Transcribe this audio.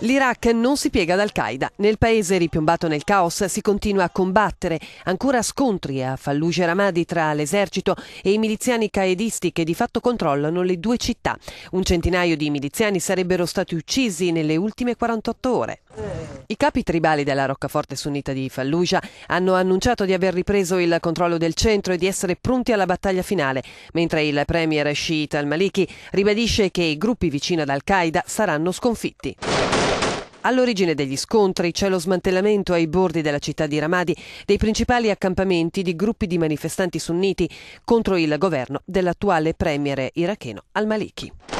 L'Iraq non si piega ad Al-Qaeda. Nel paese ripiombato nel caos si continua a combattere. Ancora scontri a Fallujah Ramadi tra l'esercito e i miliziani qaedisti che di fatto controllano le due città. Un centinaio di miliziani sarebbero stati uccisi nelle ultime 48 ore. I capi tribali della roccaforte sunnita di Fallujah hanno annunciato di aver ripreso il controllo del centro e di essere pronti alla battaglia finale, mentre il premier sciita al-Maliki ribadisce che i gruppi vicini ad Al-Qaeda saranno sconfitti. All'origine degli scontri c'è lo smantellamento ai bordi della città di Ramadi dei principali accampamenti di gruppi di manifestanti sunniti contro il governo dell'attuale premier iracheno al-Maliki.